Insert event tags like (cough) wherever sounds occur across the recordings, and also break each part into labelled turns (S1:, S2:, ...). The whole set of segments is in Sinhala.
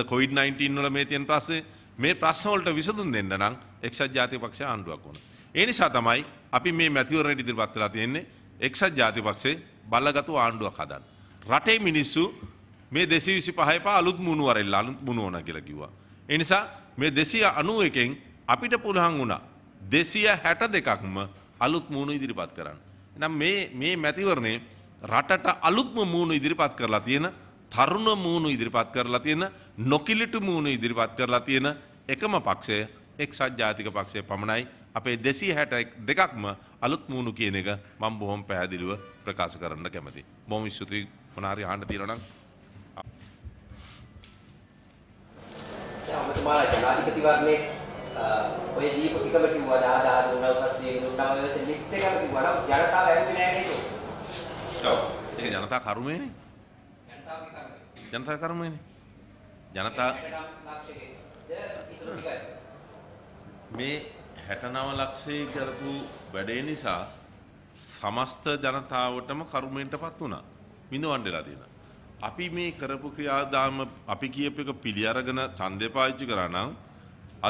S1: අද කොයිඩ් 19 වල මේ තියෙන ප්‍රශ්නේ මේ ප්‍රශ්න වලට විසඳුම් දෙන්න නම් එක්සත් ජාතික පක්ෂය ආණ්ඩුවක් ඕන. ඒ නිසා තමයි අපි මේ මැතිවරණයට ඉදිරිපත් වෙලා තියෙන්නේ එක්සත් ජාතික පක්ෂේ බලගතු ආණ්ඩුවක් හදන්න. රටේ මිනිස්සු මේ 225 පහ අලුත් මුණුවරෙල්ල අලුත් මුණුවන කියලා කිව්වා. ඒ නිසා මේ 291 අපිට පුළුවන් වුණා 262ක්ම අලුත් මුණු ඉදිරිපත් කරන්න. එහෙනම් මේ මේ මැතිවරණේ රටට අලුත්ම මුණු ඉදිරිපත් කරලා තියෙන තරුණ මූුණු ඉදිරිපත් කරලා තියෙන නොකිලිට මූුණු ඉදිරිපත් කරලා තියෙන එකම පක්ෂය එක්සත් ජාතික පක්ෂය පමණයි අපේ දෙසී හැට දෙකක්ම අලුත් මූුණු කියන එක මං බොහොම පැහැදිලිව ප්‍රකාශ කරන්න කැමති. බොම ස්තුති මනාරි ආණ්ඩ තිරනම්.
S2: අමතුමාලා ජනාධිපතිවරණේ ඔය දීපිකම කිව්වා 10000 2900 29 ලිස්ට් එකක් කිව්වා නම් ජනතාව ඇවිත් නෑ නේද?
S1: ඔව් ඒක ජනතා කරුමේනේ. ජනතා කර්මයනේ. ජනතා මේ 69 ලක්ෂයේ කරපු වැඩේ නිසා සමස්ත ජනතාවටම කර්මයෙන්ටපත් වුණා. විඳවන්න වෙලා තියෙනවා. අපි මේ කරපු ක්‍රියාදාම අපි කියපු එක පිළි අරගෙන ඡන්දය පාවිච්චි කරා නම්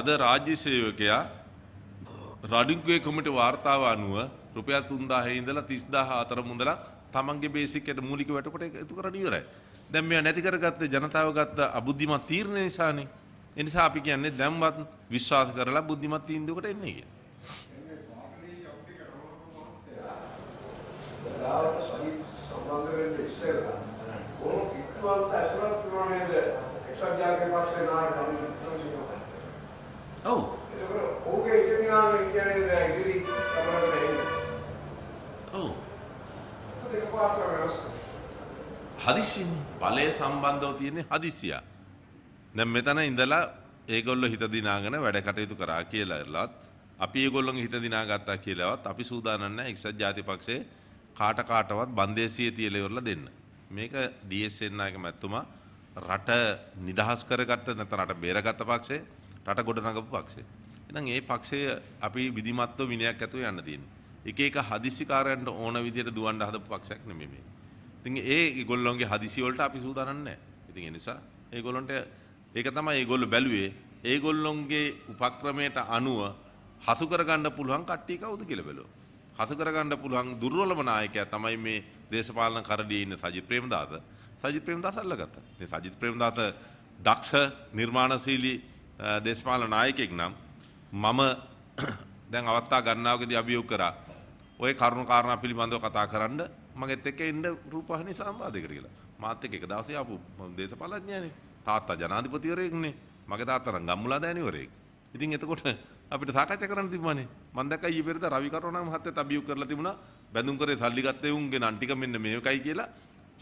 S1: අද රාජ්‍ය සේවකයා රඩින්කුවේ කොමිට වාර්තාව අනුව රුපියල් 3000 ඉඳලා 30000 අතර මුදලක් තමන්ගේ බේසික් එකට මූලික වැටකොට එකතු කරලා ඉවරයි. දැන් මේවා නැති කරගත්තේ ජනතාව ගත්ත අබුද්ධිමත් තීරණ නිසානේ. ඒ නිසා අපි කියන්නේ දැන්වත් විශ්වාස කරලා බුද්ධිමත් තීන්දුවකට එන්නේ කියලා. ලාවට සමීප සම්බන්ධ වෙන්න ඉස්සෙල්ලා ඕක ඉක්මනට ඇසුරක් වෙනවා නේද? එක්සත් ජාතික පක්ෂේ නායක කමිෂන් ඔව්. ඒක ඕකේ ඉතිරිනාම කියන්නේ ඉතිරි තමයි වෙන්නේ. ඔව්. ඒක පාට වෙනස්. හදිසින් ඵලය සම්බන්ධව තියෙන්නේ හදිසිය. දැන් මෙතන ඉඳලා ඒගොල්ලෝ හිත දිනාගෙන වැඩ කටයුතු කරා කියලාලත් අපි ඒගොල්ලොන්ගේ හිත දිනාගත්තා කියලාවත් අපි සූදානම් නැහැ එක්සත් ජාතික පක්ෂයේ කාට කාටවත් බන්දේසිය තියලා ඉවරලා දෙන්න. මේක DSN නායක මැතිතුමා රට නිදහස් කරගත්ත නැත්නම් රට බේරගත්ත පක්ෂේ රට ගොඩනගපු පක්ෂේ. එහෙනම් ඒ පක්ෂය අපි විධිමත්ව විනයක් ඇතුව යන්න තියෙන්නේ. එක එක හදිසිකාරයන්ට ඕන විදිහට දුවන්න හදපු පක්ෂයක් නෙමෙයි මේ. ඉතින් ඒ ගොල්ලොන්ගේ හදිසි වලට අපි සූදානම් නැහැ. ඉතින් ඒ නිසා ඒගොල්ලන්ට ඒක තමයි ඒගොල්ලෝ බැලුවේ. ඒගොල්ලොන්ගේ උපක්‍රමයට අනුව හසු කරගන්න පුළුවන් කට්ටිය කවුද කියලා බැලුවා. හසු කරගන්න පුළුවන් දුර්වලම නායකයා තමයි මේ දේශපාලන කරඩියේ ඉන්න සජිත් ප්‍රේමදාස. සජිත් ප්‍රේමදාස අල්ලගත්තා. ඉතින් සජිත් ප්‍රේමදාස දක්ෂ නිර්මාණශීලී දේශපාලන නායකයෙක් නම් මම (clears throat) දැන් අවස්ථා ගන්නාවකදී අභියෝග කරා. ওই කරුණු කාරණා පිළිබඳව කතා කරන්න මගෙත් එක්ක එන්න රූපවාහිනී සංවාදයකට කියලා. මාත් එක්ක එක දවසේ ආපු මම දේශපාලඥයනේ. තාත්තා ජනාධිපතිවරයෙක්නේ. මගේ තාත්තා නම් ගම්මුලා දෑනිවරයෙක්. ඉතින් එතකොට අපිට සාකච්ඡා කරන්න තිබුණානේ. මම දැක්කා ඊ පෙරේද රවි කරුණා මහත්තයත් අභියෝග කරලා තිබුණා. බැඳුම් කරේ සල්ලි ගත්තේ උන්ගේ නම් ටික මෙන්න මේකයි කියලා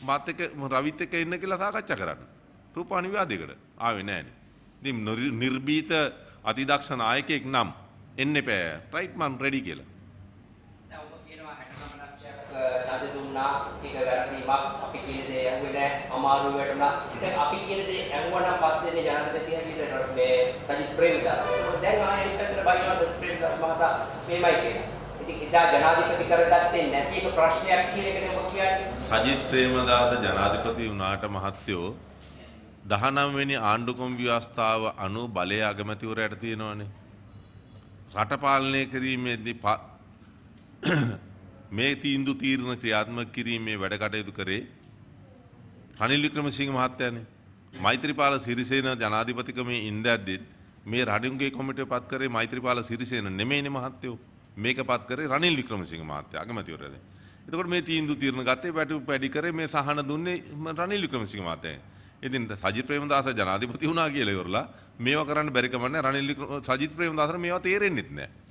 S1: මාත් එක්ක රවිත් එක්ක එන්න කියලා සාකච්ඡා කරන්න. රූපවාහිනී විවාදයකට ආවේ නෑනේ. ඉතින් නිර්භීත අතිදක්ෂ නායකයෙක් නම් එන්න එපෑ. රයිට් මන් රෙඩි කියලා.
S2: වැටුණා ටික වැරදීමක් අපි කියන දේ ඇහුවේ නැහැ අමාරු වැටුණා දැන් අපි කියන දේ ඇහුවනම් පත් වෙන්නේ ජනාධිපති හැටියට මේ සජිත් ප්‍රේමදාස දැන් ආයෙත් පැත්තට බයිනවද ප්‍රේමදාස මහතා මේමයි කියන්නේ ඉතින් එදා ජනාධිපති කරගත්තේ නැති එක ප්‍රශ්නයක් කියන එකනේ ඔබ කියන්නේ සජිත් ප්‍රේමදාස ජනාධිපති
S1: වුණාට මහත්තයෝ 19 වෙනි ආණ්ඩුකම් ව්‍යවස්ථාව අනුව බලය අගමැතිවරයාට තියෙනවනේ රට පාලනය කිරීමේදී මේ තීන්දු තීරණ ක්‍රියාත්මක කිරීමේ වැඩ කටයුතු කරේ රනිල් වික්‍රමසිංහ මහත්තයානේ. මෛත්‍රීපාල සිරිසේන ජනාධිපතිකමේ ඉන්දැද්දිත් මේ රණුගේ කොමිටුවේ පත් කරේ මෛත්‍රීපාල සිරිසේන නෙමෙයිනේ මහත්තයෝ. මේක පත් කරේ රනිල් වික්‍රමසිංහ මහත්තයා අගමැතිවරයානේ. එතකොට මේ තීන්දු තීරණ ගත්තේ වැටු පැඩි කරේ මේ සහන දුන්නේ රනිල් වික්‍රමසිංහ මහත්තයා. ඉතින් සජිත් ප්‍රේමදාස ජනාධිපති වුණා කියලා ඉවරලා මේවා කරන්න බැරි කමන්නේ රනිල් සජිත් ප්‍රේමදාසට මේවා තේරෙන්නෙත් නැහැ.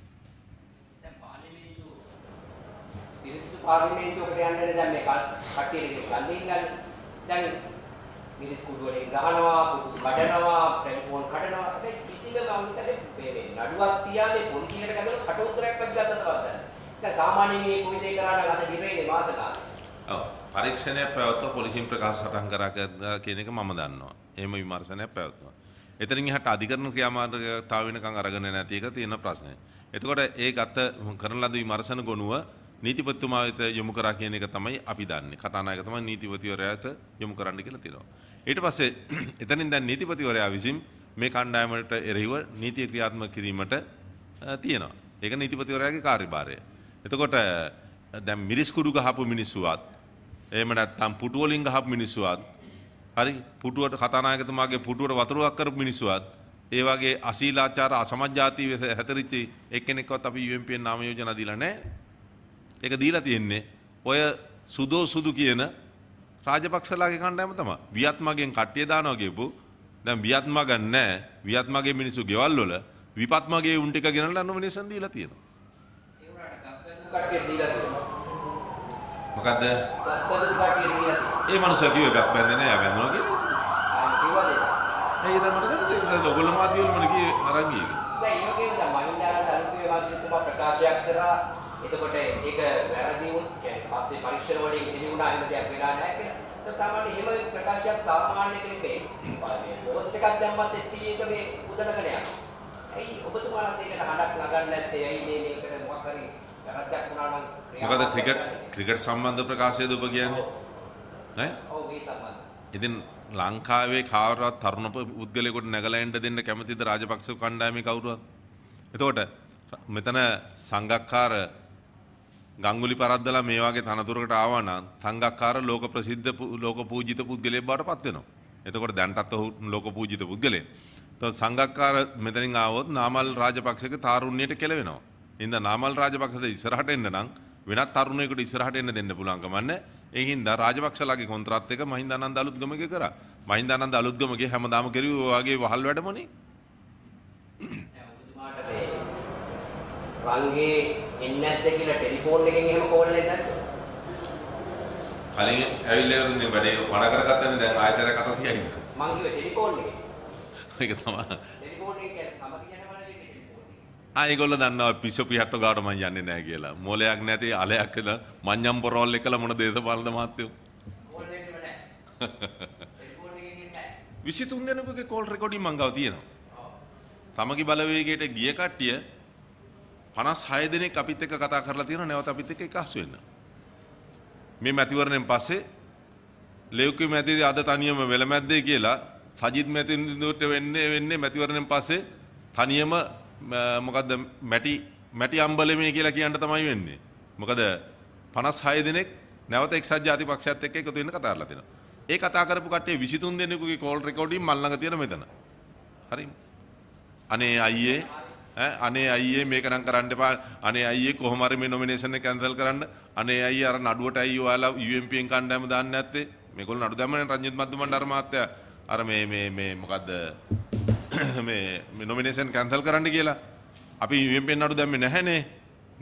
S2: පාර්ලිමේන්තුවකට යන්නනේ දැන් මේ කට්ටියට ගන්දින් ගන්න. දැන් මිනිස් කුඩු වලින් ගහනවා, කුඩු කඩනවා, ටෙලිෆෝන් කඩනවා. හැබැයි කිසිම ගම්මිතේ මේ මේ නඩුවක් තියා මේ පොලිසියට ගදලා කට උත්තරයක් වත් ගන්න තවත් දැන්. දැන් සාමාන්‍යයෙන් මේ කොයි දේ කරාට අද හිරේනේ මාස ගන්න. ඔව්.
S1: පරීක්ෂණයක් පැවැත්ව පොලිසියෙන් ප්‍රකාශ සටහන් කරා කියන එක මම දන්නවා. එහෙම විමර්ශනයක් පැවැත්වුවා. එතනින් එහාට අධිකරණ ක්‍රියාමාර්ගතාව වෙනකන් අරගෙන නැති එක තියෙන ප්‍රශ්නය. එතකොට ඒ ගත කරන ලද විමර්ශන ගොනුව නීතිපතිතුමා වෙත යොමු කරා කියන එක තමයි අපි දන්නේ. කතානායක තමයි නීතිපතිවරයාට යොමු කරන්න කියලා තියෙනවා. ඊට පස්සේ (clears throat) එතනින් දැන් නීතිපතිවරයා විසින් මේ කණ්ඩායමට එරෙහිව නීතිය ක්‍රියාත්මක කිරීමට තියෙනවා. ඒක නීතිපතිවරයාගේ කාර්යභාරය. එතකොට දැන් මිරිස් කුඩු ගහපු මිනිස්සුවත් එහෙම නැත්නම් පුටු වලින් ගහපු මිනිස්සුවත් හරි පුටුවට කතානායකතුමාගේ පුටුවට වතුරක් කරපු මිනිස්සුවත් ඒ වගේ අශීලාචාර අසමජාතීව හැතරිච්ච එක්කෙනෙක්වත් අපි UMP නාම යෝජනා දීලා නැහැ. ඒක දීලා තියෙන්නේ ඔය සුදෝ සුදු කියන රාජපක්ෂලාගේ කණ්ඩායම තමයි. වියත්මගෙන් කට්ටිය දානවා කියපු දැන් වියත්මගන් නැහැ. වියත්මගේ මිනිස්සු ගෙවල් වල විපත්මගේ උන් ටික ගෙනල්ලා නොමිනේෂන් දීලා තියෙනවා. ඒ
S2: වුණාට ගස්තරු කට්ටිය දීලා තියෙනවා. මොකද්ද? ගස්තරු කට්ටිය දීලා තියෙනවා.
S1: ඒ මනුස්සයා කිව්වේ ගස් බැන්දේ නැහැ බැන්දනවා
S2: කියලා. ඒක
S1: තමයි මට හිතෙන්නේ. ඔයගොල්ලෝ මාධ්‍ය වල මම කිව්වේ අරන් ගියේ.
S2: දැන් ඒකේ නම් මහින්දාන අලුත් වේවාදී තුමා ප්‍රකාශයක් කරා එතකොට ඒක වැරදි වුත් කියන්නේ පස්සේ පරීක්ෂණ වලින් එළිුණා එහෙම දෙයක් වෙලා නැහැ කියලා. එතකොට තමයි එහෙම ප්‍රකාශයක් සාමාන්‍ය කෙනෙක් මේ පෝස්ට් එකක් දැම්මත් FP එක මේ උදනගෙන යනවා. ඇයි ඔබතුමාලා දෙකට හඩක් නගන්නේ නැත්තේ? ඇයි මේ මේකට මොකක් හරි වැරද්දක් වුණා නම් මොකද ක්‍රිකට්
S1: ක්‍රිකට් සම්බන්ධ ප්‍රකාශයද ඔබ කියන්නේ? ඈ? ඔව් ඒ සම්බන්ධ. ඉතින් ලංකාවේ කාවරත් තරුණ පුද්ගලයෙකුට නැගලා එන්න දෙන්න කැමතිද රාජපක්ෂ කණ්ඩායමේ කවුරුවත්? එතකොට මෙතන සංගක්කාර ගංගුලි පරද්දලා මේ වගේ තනතුරකට ආවා නම් සංගක්කාර ලෝක ප්‍රසිද්ධ ලෝක පූජිත පුද්ගලයෙක් බවට පත් වෙනවා. එතකොට දැන්ටත් ඔහු ලෝක පූජිත පුද්ගලයෙක්. તો සංගක්කාර මෙතනින් ආවොත් නාමල් රාජපක්ෂගේ තාරුණ්‍යයට කෙලවෙනවා. ඉතින් නාමල් රාජපක්ෂට ඉස්සරහට එන්න නම් වෙනත් තරුණයෙකුට ඉස්සරහට එන්න දෙන්න පුළුවන් කමන්නේ. ඒ හින්දා රාජපක්ෂලාගේ කොන්ත්‍රාත් එක මහින්දානන්ද අලුත්ගමගේ කරා. මහින්දානන්ද අලුත්ගමගේ හැමදාම කරුවේ ඔයගේ වහල් වැඩමනේ.
S2: වංගේ එන්නේ නැද්ද කියලා ටෙලිෆෝන් එකෙන් එහෙම කෝල් එන්නේ නැද්ද?
S1: කලින් ඇවිල්ලා ඉන්නේ වැඩේ වඩ කරගත්තනේ දැන් ආයතන කතා තියන්නේ. මං
S2: කිව්වේ ටෙලිෆෝන් එකේ. ඒක තමයි. ටෙලිෆෝන් එකේ තම කියනවා නේද ටෙලිෆෝන්
S1: එකේ. ආ ඒගොල්ලෝ දන්නවා පිස්සු පිහට්ටෝ ගාවට මං යන්නේ නැහැ කියලා. මොලයක් නැති අලයක් කියලා මඤ්ඤම් පොරෝල් එකල මොන දේශපාලන මාත්‍යෝ.
S2: කෝල් එකේ නෑ.
S1: ටෙලිෆෝන් එකේ නෑ. 23 දෙනෙකුගේ කෝල් රෙකෝඩින් මං ගාව තියෙනවා. තමගේ බලවේගයට ගිය කට්ටිය පනස් හයදනෙක් අපිත් එක කතා කරලා තියෙන නැවත අපිත් එක එකහසු වෙන්න. මේ මැතිවරණයෙන් පස්සේ ලෙව්කේ මැතිදී අද තනියම වෙල මැද්දේ කියලා සජිත් මැතිනිදුට වෙන්නේ වෙන්නේ මැතිවරණයෙන් පස්සේ තනියම මොකද්ද මැටි මැටි අම්බලමේ කියලා කියන්න තමයි වෙන්නේ. මොකද 56 දිනක් නැවත එක්සත් ජාතිපක්ෂයත් එක්ක එකතු වෙන්න කතා කරලා තිනවා. ඒ කතා කරපු කට්ටිය 23 දෙනෙකුගේ කෝල් රෙකෝඩින් මල් ළඟ තියෙන මෙතන. හරි. අනේ අයියේ අනේ අයියේ මේක නම් කරන්න එපා අනේ අයියේ කොහොම හරි මේ නොමිනේෂන් එක කැන්සල් කරන්න අනේ අයියේ අර නඩුවට අයියේ ඔයාලා UMP එකෙන් කණ්ඩායම දාන්න නැත්තේ මේගොල්ලෝ නඩු දැම්මනේ රංජිත් මද්දුමණ්ඩාර මහත්තයා අර මේ මේ මේ මොකද්ද (coughs) මේ නොමිනේෂන් කැන්සල් කරන්න කියලා අපි UMP නඩු දැම්මේ නැහැනේ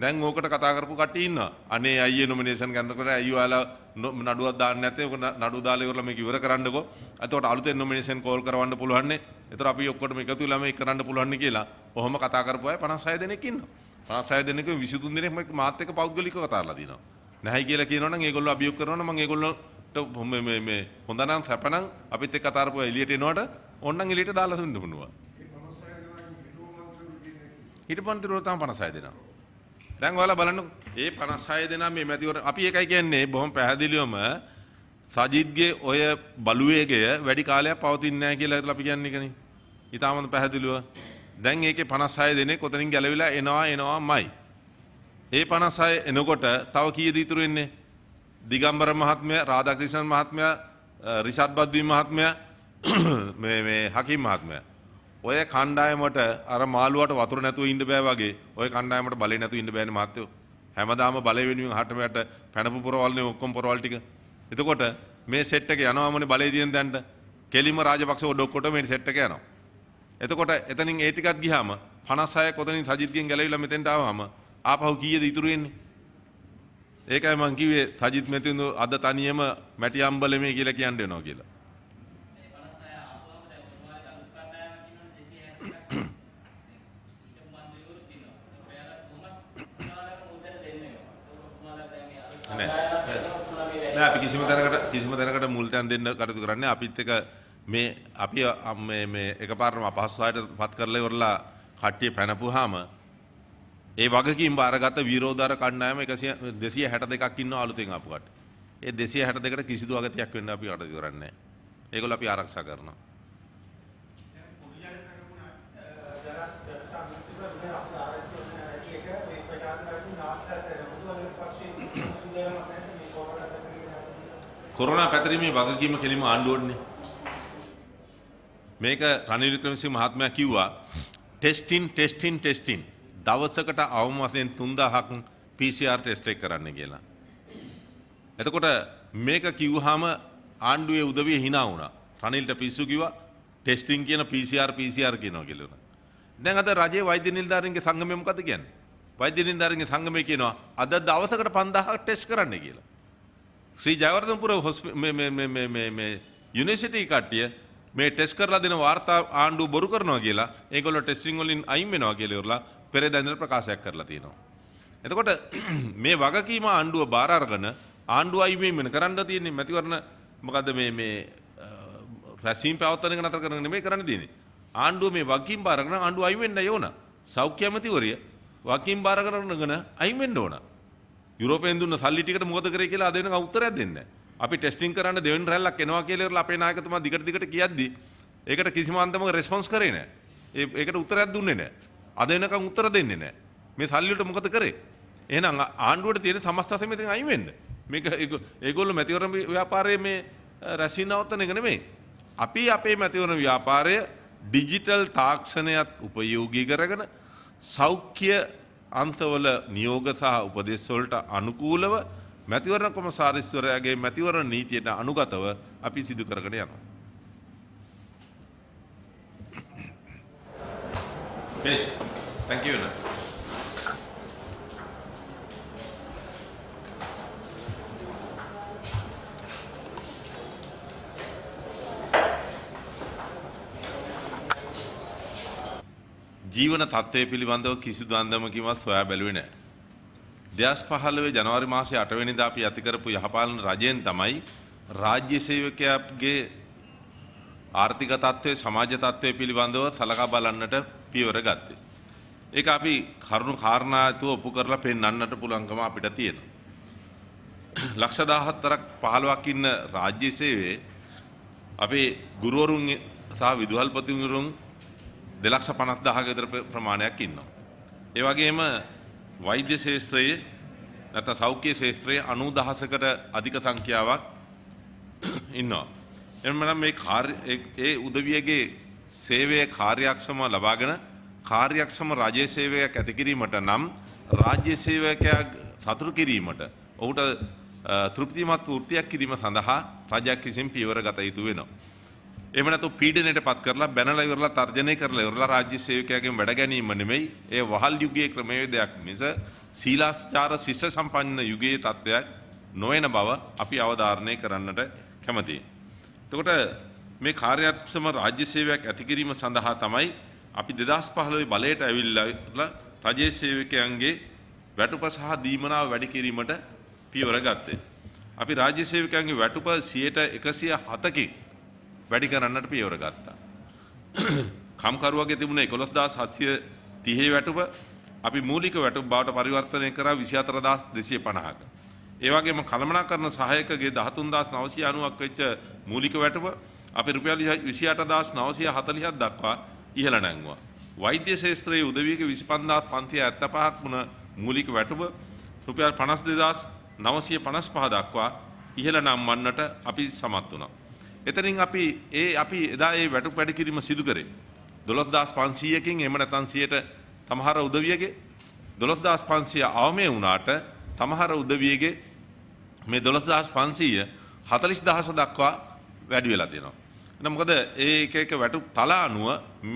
S1: දැන් ඕකට කතා කරපු කට්ටිය ඉන්නවා. අනේ අයියේ නොමිනේෂන් ගන්නකොට ඇයි ඔයාලා නඩුවක් දාන්න නැත්තේ? ඔක නඩුව දාලා ඉවරලා මේක ඉවර කරන්නකෝ. එතකොට අලුතෙන් නොමිනේෂන් කෝල් කරවන්න පුළුවන් නේ. එතකොට අපි ඔක්කොටම එකතු වෙලා මේක කරන්න පුළුවන් නේ කියලා. ඔහොම කතා කරපු අය 56 දෙනෙක් ඉන්නවා. 56 දෙනෙක්ගෙන් 23 දෙනෙක් මාත් එක්ක පෞද්ගලිකව කතා කරලා දිනවා. නැහැයි කියලා කියනවනම් ඒගොල්ලෝ අභියෝග කරනවනම් මම ඒගොල්ලන්ට මේ මේ මේ හොඳනම් සැපනම් අපිත් එක්ක කතා කරපුව එළියට එනවට ඕන්නම් එළියට දාලා දුන්න මොනවා. හිටපන්තිරුව තම 56 දෙනවා. දැන් ඔයාලා බලන්න ඒ 56 දෙනා මේ මැතිවර අපි ඒකයි කියන්නේ බොහොම පැහැදිලිවම සජිත්ගේ ඔය බලුවේගය වැඩි කාලයක් පවතින්නේ නැහැ කියලා අපි කියන්නේ කනේ. ඊටාමත් පැහැදිලිව. දැන් ඒකේ 56 දෙනෙක් කොතනින් ගැලවිලා එනවා එනවාමයි. ඒ 56 එනකොට තව කීයද ඉතුරු වෙන්නේ? දිගම්බර මහත්මයා, රාධාකෘෂ්ණන් මහත්මයා, රිෂාඩ් බද්වි මහත්මයා (coughs) මේ මේ හකීම් මහත්මයා ඔය කණ්ඩායමට අර මාළුවට වතුර නැතුව ඉන්න බෑ වගේ ඔය කණ්ඩායමට බලේ නැතුව ඉන්න බෑනේ මහත්තයෝ. හැමදාම බලේ වෙනුවෙන් හට වැට පැනපු පොරවල්නේ ඔක්කොම පොරවල් ටික. එතකොට මේ සෙට් එක යනවාමනේ බලේ දියෙන් දැන්ට. කෙලිම රාජපක්ෂ ඔඩ ඔක්කොට මේ සෙට් එක යනවා. එතකොට එතනින් ඒ ටිකත් ගියාම 56 කොතනින් සජිත්ගෙන් ගැලවිලා මෙතෙන්ට ආවම ආපහු කීයද ඉතුරු වෙන්නේ? ඒකයි මං කිව්වේ සජිත් මෙතන අද තනියම මැටි අම්බලමේ කියලා කියන්න වෙනවා කියලා. නෑ නෑ අපි කිසිම තැනකට කිසිම තැනකට මුල් තැන් දෙන්න කටයුතු කරන්නේ අපිත් එක මේ අපි මේ මේ එකපාරටම අපහසුතාවයට පත් කරලා ඉවරලා කට්ටිය පැනපුවාම ඒ වගකීම් බාරගත විරෝධාර කණ්ඩායම 262ක් ඉන්නවා අලුතෙන් ආපු කට්ටිය. ඒ 262කට කිසිදු අගතියක් වෙන්න අපි කටයුතු කරන්නේ නෑ. ඒගොල්ලෝ අපි ආරක්ෂා කරනවා. කොරෝනා පැතිරීමේ වගකීම කෙලිම ආණ්ඩුවටනේ. මේක රනිල් වික්‍රමසිංහ මහත්මයා කිව්වා ටෙස්ටින් ටෙස්ටින් ටෙස්ටින් දවසකට අවම වශයෙන් 3000ක් PCR ටෙස්ට් එක කරන්න කියලා. එතකොට මේක කිව්වහම ආණ්ඩුවේ උදවිය hina වුණා. රනිල්ට පිස්සු කිව්වා ටෙස්ටින් කියන PCR PCR කියනවා කියලා. දැන් අද රජයේ වෛද්‍ය නිලධාරීන්ගේ සංගමය මොකද කියන්නේ? වෛද්‍ය නිලධාරීන්ගේ සංගමය කියනවා අද දවසකට 5000ක් ටෙස්ට් කරන්න කියලා. ශ්‍රී ජයවර්ධනපුර යුනිසිටී කට්ටිය මේ ටෙස් කරලා දෙන වාර්තා ආණ්ඩුව බොරු කරනවා කියලා ඒගොල්ලෝ ටෙස්ටිං වලින් අයින් වෙනවා කියලා ඉවරලා පෙරේදා ඉඳලා ප්‍රකාශයක් කරලා තියෙනවා. එතකොට (clears throat) මේ වගකීම ආණ්ඩුව බාර අරගෙන ආණ්ඩුව අයින් වීම කරන්න තියෙන්නේ මැතිවරණ මොකද මේ මේ රැසීම් පැවැත්වෙන එක නතර කරන නෙමෙයි කරන්න තියෙන්නේ. ආණ්ඩුව මේ වගකීම් බාර අරගෙන ආණ්ඩුව අයින් වෙන්න ඕන. සෞඛ්‍ය ඇමතිවරිය වගකීම් බාර අරගෙන අයින් වෙන්න ඕන. යුරෝපයෙන් දුන්න සල්ලි ටිකට මොකද කරේ කියලා අද වෙනකම් උත්තරයක් දෙන්නේ නැහැ. අපි ටෙස්ටිං කරන්න දෙවෙනි රැල්ලක් එනවා කියලා ඉතින් අපේ නායකතුමා දිගට දිගට කියද්දි ඒකට කිසිම අන්දමක රෙස්පොන්ස් කරේ නැහැ. ඒ ඒකට උත්තරයක් දුන්නේ නැහැ. අද වෙනකම් උත්තර දෙන්නේ නැහැ. මේ සල්ලි වලට මොකද කරේ? එහෙනම් ආණ්ඩුවට තියෙන සමස්ත සමිතියෙන් අයින් වෙන්න. මේක ඒගොල්ලෝ මැතිවරණ ව්‍යාපාරයේ මේ රැස්වීම නවත්තන එක නෙමෙයි. අපි අපේ මැතිවරණ ව්‍යාපාරය ඩිජිටල් තාක්ෂණයත් උපයෝගී කරගෙන සෞඛ්‍ය අන්තවල නියෝග සහ උපදෙස්වලට අනුකූලව මැතිවරණ කොමසාරිස්වරයාගේ මැතිවරණ නීතියට අනුගතව අපි සිදු කරගෙන යනවා. Please. Thank you. ජීවන තත්ත්වය පිළිබඳව කිසිදු අන්දමකින්වත් සොයා බැලුවේ නැහැ. 2015 ජනවාරි මාසයේ 8 වෙනිදා අපි ඇති කරපු යහපාලන රජයෙන් තමයි රාජ්‍ය සේවකයාගේ ආර්ථික තත්ත්වය සමාජ තත්ත්වය පිළිබඳව සලකා බලන්නට පියවර ගත්තේ. ඒක අපි කරුණු කාරණාතුව ඔප්පු කරලා පෙන්වන්නට පුළුවන්කම අපිට තියෙනවා. ලක්ෂ 14ක් 15ක් ඉන්න රාජ්‍ය සේවයේ අපේ ගුරුවරුන් සහ විදුහල්පතිවරුන් දෙලක්ෂ පනස් දහකතර ප්‍රමාණයක් ඉන්නවා. ඒවගේම වෛද්‍ය ශේෂත්‍රයේ නැත සෞඛ්‍ය ශේත්‍රයේ අනු දහසකට අධික සංඛ්‍යාවක් ඉන්නවා. එමනම් මේ ඒ උදවියගේ සේවය කාර්යක්ෂම ලබාගෙන කාර්යක්ෂම රජය සේවයක් ඇතිකිරීමට නම් රාජ්‍ය සේවකයක් සතුරු කිරීමට ඔහුට තෘප්තිමත් වෘත්තියක් කිරීම සඳහා රජයක් විසින් පියවර ගත යුතු වෙනවා. එහෙම නැත්නම් පීඩනයට පත් කරලා බැනලා ඉවරලා තර්ජනය කරලා ඉවරලා රාජ්‍ය සේවකයාගෙන් වැඩ ගැනීම නෙමෙයි ඒ වහල් යුගයේ ක්‍රමවේදයක් මිස සීලාස්චාර ශිෂ්ට සම්පන්න යුගයේ තත්ත්වයක් නොවන බව අපි අවධාරණය කරන්නට කැමතියි. එතකොට මේ කාර්යාත්මක රාජ්‍ය සේවයක් ඇති කිරීම සඳහා තමයි අපි 2015 බලයට ඇවිල්ලා රජයේ සේවකයන්ගේ වැටුප සහ දීමනාව වැඩි කිරීමට පියවර ගත්තේ. අපි රාජ්‍ය සේවකයන්ගේ වැටුප 107කින් වැඩි කරන්නට පියවර ගත්තා. කම්කරුවගේ තිබුණ එකොළොස් දස් හත්සිය තිහේ වැටුප අපි මූලික වැටුප බවට පරිවර්තනය කරා විසි අතර දස් දෙසිය පණහක. ඒවගේම කළමනා කරන සහයකගේ දහතුන්දස් නවසය අනුවක් වෙච්ච මූලික වැටුප අපි රුපියල් විසියට දස් නවසය හතලිහත් දක්වා ඉහළ නැංවා. වෛද්‍ය ශේත්‍රයේ උදවියක විසි පන්දස් පන්තිය ඇත්ත පහක් වුණ මූලික වැටුප රුපියල් පනස් දෙදස් නවසය පනස් පහ දක්වා ඉහළ නම් වන්නට අපි සමත් වනා. එතනින් අපි ඒ අපි එදා ඒ වැටු පැඩ කිරීම සිදු කරේ. දොළොස් දහස් පන්සීයකින් එම නැතන් සියයට තමහර උදවියගේ දොළොස් දහස් පන්සිය අවමය වුණාට තමහර උදවියගේ මේ දොළොස් දහස් පන්සීය හතලිස් දහස දක්වා වැඩි වෙලා තියෙනවා. එන මොකද ඒක එක වැටු තල අනුව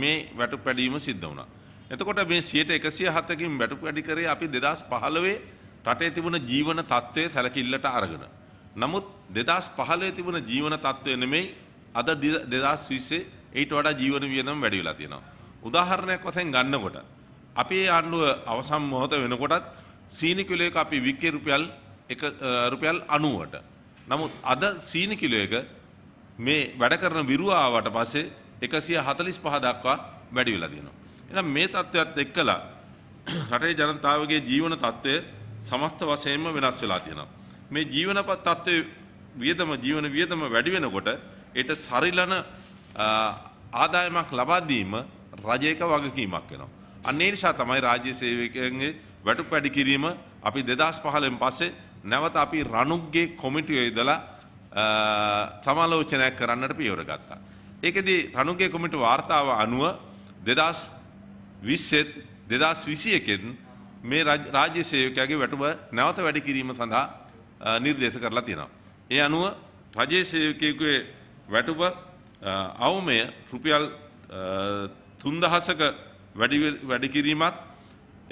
S1: මේ වැටු පැඩීම සිද්ධ වුණා. එතකොට මේ 107කින් වැටු පැඩි කරේ අපි 2015 රටේ තිබුණ ජීවන තත්ත්වයේ සැලකිල්ලට අරගෙන. නමුත් දෙදස් පහලේ තිබුණ ජීවන තත්ත්වය නෙමෙයි අද දෙදස් විස්සේ ඊට වඩා ජීවන වියදම් වැඩි වෙලා තියෙනවා. උදාහරණයක් වශයෙන් ගන්නකොට අපේ ආණ්ඩුව අවසන් මොහොත වෙනකොටත් සීනි කිලෝ එක අපි වික්කේ රුපියල් එක රුපියල් 90ට. නමුත් අද සීනි කිලෝ එක මේ වැඩ කරන විරුව ආවට පස්සේ 145 දක්වා වැඩි වෙලා තියෙනවා. එහෙනම් මේ தත්ත්වයත් එක්කලා රටේ ජනතාවගේ ජීවන தත්ත්වය සමස්ත වශයෙන්ම වෙනස් වෙලා තියෙනවා. මේ ජීවන තත්ත්වයේ වියදම ජීවන වියදම වැඩි වෙනකොට ඒට සරිලන ආදායමක් ලබා දීම රජයක වගකීමක් වෙනවා. අන්න ඒ නිසා තමයි රාජ්‍ය සේවකයන්ගේ වැටුපැඩි කිරීම අපි 2015න් පස්සේ නැවත අපි රණුග්ගේ කොමිටුවේ ඉඳලා සමාලෝචනයක් කරන්නට පියවර ගත්තා. ඒකෙදී රණුග්ගේ කොමිටුව වාර්තාව අනුව 2020 2021 මේ රාජ්‍ය සේවකයාගේ වැටුප නැවත වැඩි කිරීම සඳහා නිර්දේශ කරලා තියෙනවා. ඒ අනුව රජයේ සේවකයෙකුගේ වැටුප අවමය රුපියල් 3000ක වැඩි වැඩි කිරීමත්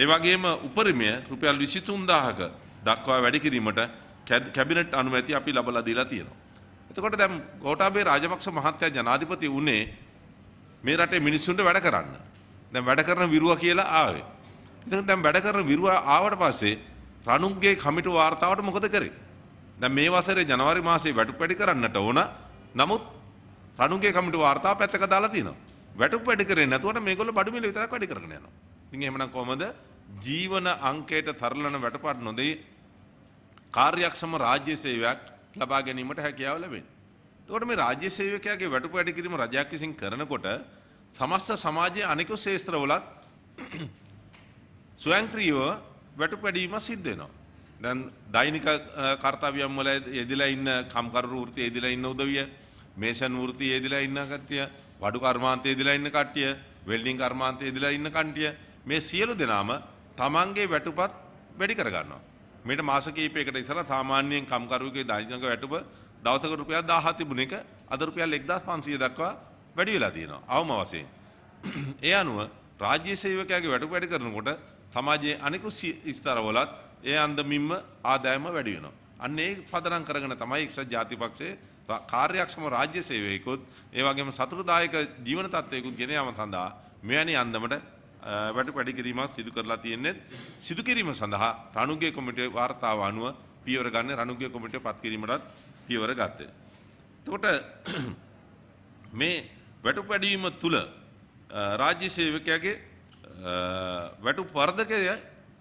S1: ඒ වගේම උපරිමය රුපියල් 23000ක දක්වා වැඩි කිරීමට කැබිනට් අනුමැතිය අපි ලබලා දීලා තියෙනවා. එතකොට දැන් ගෝඨාභය රාජපක්ෂ මහත්තයා ජනාධිපති වුණේ මේ රටේ මිනිස්සුන්ට වැඩ කරන්න. දැන් වැඩ කරන විරුවා කියලා ආවේ. ඉතින් දැන් වැඩ කරන විරුවා ආවට පස්සේ රණුන්ගේ කමිටු වාර්තාවට මොකද කරේ? දැන් මේ වසරේ ජනවාරි මාසේ වැටුප් වැඩි කරන්නට ඕන. නමුත් රණුන්ගේ කමිටු වාර්තාව පැත්තක දාලා තිනවා. වැටුප් වැඩි කරේ නැතුවට මේගොල්ලෝ බඩු මිල විතරක් වැඩි කරගෙන යනවා. ඉතින් එහෙමනම් කොහමද ජීවන අංකයට තරලන වැටපාඩ නොදී කාර්යක්ෂම රාජ්‍ය සේවයක් ලබා ගැනීමට හැකියාව ලැබෙන්නේ. එතකොට මේ රාජ්‍ය සේවකයාගේ වැටුප වැඩි කිරීම රජයක් විසින් කරනකොට සමස්ත සමාජයේ අනිකු ශේස්ත්‍රවලත් (clears throat) ස්වයංක්‍රීයව වැටුපැඩීම සිද්ධ වෙනවා. දැන් දෛනික කාර්යයම් වල යෙදලා ඉන්න කම්කරු වෘත්තියේ යෙදලා ඉන්න උදවිය, මේෂන් වෘත්තියේ යෙදලා ඉන්න කට්ටිය, වඩු කර්මාන්තයේ යෙදලා ඉන්න කට්ටිය, වෙල්ඩින් කර්මාන්තයේ යෙදලා ඉන්න කට්ටිය මේ සියලු දෙනාම තමන්ගේ වැටුපත් වැඩි කරගන්නවා. මේට මාස කිහිපයකට ඉස්සෙල්ලා සාමාන්‍යයෙන් කම්කරුවෙකුගේ දෛනික වැටුප දවසකට රුපියල් 1000 තිබුණ එක අද රුපියල් 1500 දක්වා වැඩි වෙලා තියෙනවා. අවම වශයෙන්. ඒ අනුව රාජ්‍ය සේවකයාගේ වැටුප වැඩි කරනකොට සමාජයේ අනිකුත් ස්ථරවලත් ඒ අන්දමින්ම ආදායම වැඩි වෙනවා. අන්න ඒ පදනම් කරගෙන තමයි එක්සත් ජාතිපක්ෂයේ කාර්යක්ෂම රාජ්‍ය සේවයකුත් ඒ වගේම සතුටුදායක ජීවන තත්ත්වයකුත් ගෙන යාම සඳහා මෙවැනි අන්දමට වැටුප වැඩි කිරීමක් සිදු කරලා තියෙන්නේ. සිදු කිරීම සඳහා රණුගේ කොමිටුවේ වාර්තාව අනුව පියවර ගන්න රණුගේ කොමිටුවේ පත් කිරීමටත් පියවර ගත්තේ. එතකොට මේ වැටුප වැඩිවීම තුළ රාජ්‍ය සේවකයාගේ වැටු වර්ධකය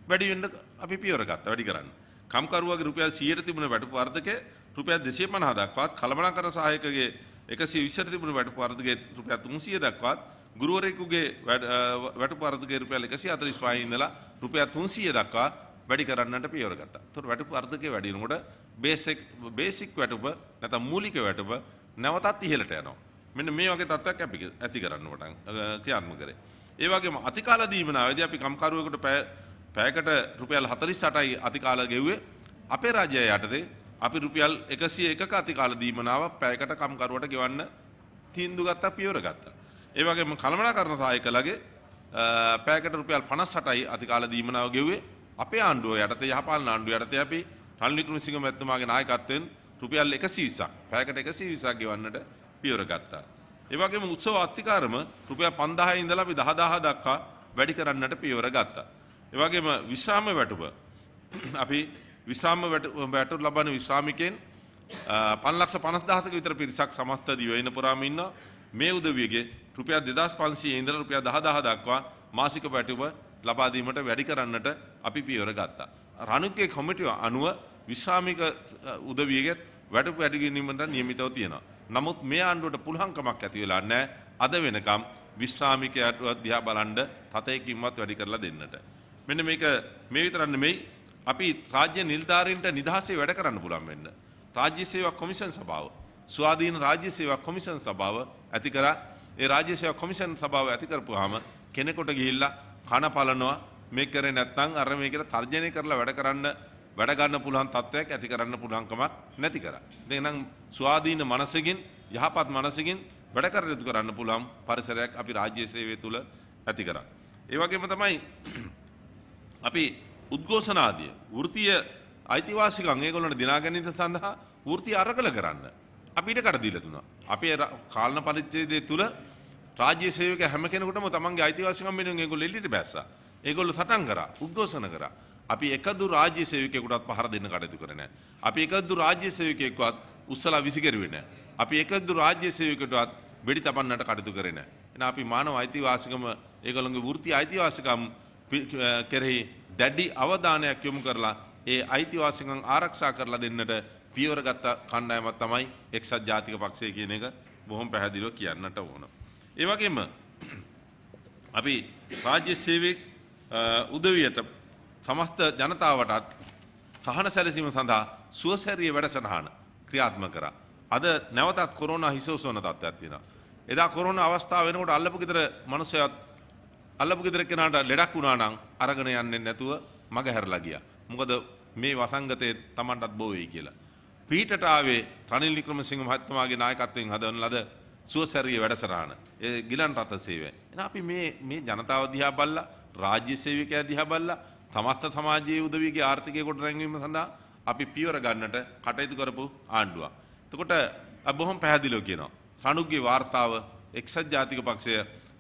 S1: වැඩි වෙන්න අපි පියවර ගත්තා වැඩි කරන්න. කම්කරුවාගේ රුපියල් 100ට තිබුණ වැටු වර්ධකය රුපියල් 250 දක්වාත් කළමනාකර සහායකගේ 120ට තිබුණ වැටු වර්ධකයේ රුපියල් 300 දක්වාත් ගුරුවරයෙකුගේ වැටු වර්ධකයේ රුපියල් 145 ඉඳලා රුපියල් 300 දක්වා වැඩි කරන්නට පියවර ගත්තා. ඒතකොට වැටු වර්ධකයේ වැඩි වෙනකොට බේසික් බේසික් වැටුප නැත්නම් මූලික වැටුප නැවතත් ඉහළට යනවා. මෙන්න මේ වගේ තත්ත්වයක් අපි ඇති කරන්න පටන් ක්‍රියාත්මක කරේ. ඒ වගේම අතිකාල දීමනාවේදී අපි කම්කරුවෙකුට පැය පැයකට රුපියල් 48යි අතිකාල ගෙව්වේ. අපේ රාජ්‍යය යටතේ අපි රුපියල් 101ක අතිකාල දීමනාව පැයකට කම්කරුවට ගෙවන්න තීන්දුව ගත්තා පියවර ගත්තා. ඒ වගේම කළමනාකරණ සහායකලගේ පෑකට රුපියල් 58යි අතිකාල දීමනාව ගෙව්වේ අපේ ආණ්ඩුව යටතේ යහපාලන ආණ්ඩුව යටතේ අපි රනිල් වික්‍රමසිංහ මැතිතුමාගේ නායකත්වයෙන් රුපියල් 120ක් පෑකට 120ක් ගෙවන්නට පියවර ගත්තා. ඒ වගේම උත්සව අත්තිකාරම රුපියල් 5000 ඉඳලා අපි 10000 දක්වා වැඩි කරන්නට පියවර ගත්තා. ඒ වගේම විශ්‍රාම වැටුප අපි විශ්‍රාම වැටුප ලබන විශ්‍රාමිකයන් 550000ක විතර පිරිසක් සමස්ත දිවයින පුරාම ඉන්නවා. මේ උදවියගේ රුපියල් 2500 ඉඳලා රුපියල් 10000 දක්වා මාසික වැටුප ලබා දීමට වැඩි කරන්නට අපි පියවර ගත්තා. රණුගේ කොමිටුව අනුව විශ්‍රාමික උදවියගේ වැටුප වැඩි කිරීමට නියමිතව තියෙනවා. නමුත් මේ ආණ්ඩුවට පුළහංකමක් ඇතිවෙලා නෑ අද වෙනකම් විශ්‍රාමිකයටව දිහා බලන්ඩ තතයකින්වත් වැඩි කරලා දෙන්නට. මෙන්න මේක මේ විතරන්න මෙයි අපි රාජ්‍ය නිල්ධාරීන්ට නිදහසේ වැඩ කරන්න පුළන් වෙන්න. රාජ්‍ය සේවක් කොමිසන් සභාව. ස්වාධීන රාජ්‍ය සේවක් කොමිසන් සභාව ඇති කර ඒ රාජ්‍ය සේවක් කොමිසන් සභාව ඇතිකරපුහම කෙනෙකොට ගිහිල්ලා කණ පලනවා මේ කරේ නැත්තං අර මේකට තර්ජනය කරලා වැඩ කරන්න වැඩ ගන්න පුළුවන් තත්ත්වයක් ඇති කරන්න පුළුවන්කමක් නැති කරා. ඉතින් එහෙනම් ස්වාධීන මනසකින් යහපත් මනසකින් වැඩ කටයුතු කරන්න පුළුවන් පරිසරයක් අපි රාජ්‍ය සේවය තුළ ඇති කරා. ඒ වගේම තමයි (clears throat) අපි උද්ඝෝෂණ ආදිය වෘත්තීය අයිතිවාසිකම් ඒගොල්ලන්ට දිනා ගැනීම සඳහා වෘත්තීය අරගල කරන්න අපිට කඩ දීලා දුන්නා. අපේ කාලන පරිච්ඡේදය තුළ රාජ්‍ය සේවක හැම කෙනෙකුටම තමන්ගේ අයිතිවාසිකම් වෙනුවෙන් ඒගොල්ලෝ එළියට බැස්සා. ඒගොල්ලෝ සටන් කරා, උද්ඝෝෂණ කරා. අපි එකදු රාජ්‍ය සේවකයෙකුටත් පහර දෙන්න කටයුතු කරේ නැහැ. අපි එකදු රාජ්‍ය සේවකයෙක්වත් උස්සලා විසිකරුවේ නැහැ. අපි එකදු රාජ්‍ය සේවකයෙකුටත් වෙඩි තබන්නට කටයුතු කරේ නැහැ. එහෙනම් අපි මානව අයිතිවාසිකම ඒගොල්ලන්ගේ වෘත්ති අයිතිවාසිකම් කෙරෙහි දැඩි අවධානයක් යොමු කරලා ඒ අයිතිවාසිකම් ආරක්ෂා කරලා දෙන්නට පියවර ගත්ත කණ්ඩායමක් තමයි එක්සත් ජාතික පක්ෂය කියන එක බොහොම පැහැදිලිව කියන්නට ඕන. ඒ වගේම අපි රාජ්‍ය සේවක උදවියට සමස්ත ජනතාවටත් සහන සැලසීම සඳහා සුවසැරිය වැඩසටහන ක්‍රියාත්මක කරා. අද නැවතත් කොරෝනා හිස උසවන තත්ත්වයක් තියෙනවා. එදා කොරෝනා අවස්ථාව වෙනකොට අල්ලපු ගෙදර මිනිස්සයත් අල්ලපු ගෙදර කෙනාට ලෙඩක් වුණා නම් අරගෙන යන්නේ නැතුව මග හැරලා ගියා. මොකද මේ වසංගතයේ Tamanටත් බෝ වෙයි කියලා. පීටට ආවේ රනිල් වික්‍රමසිංහ මහත්මයාගේ නායකත්වයෙන් හදවන ලද සුවසැරිය වැඩසටහන. ඒ ගිලන් රථ සේවය. එහෙනම් අපි මේ මේ ජනතාව දිහා බැලලා රාජ්‍ය සේවකයා දිහා බැලලා සමස්ත සමාජයේ උදවියගේ ආර්ථිකය ගොඩනැගීම සඳහා අපි පියවර ගන්නට කටයුතු කරපු ආණ්ඩුවක්. එතකොට බොහොම පැහැදිලිව කියනවා. රණුගේ වාර්තාව එක්සත් ජාතික පක්ෂය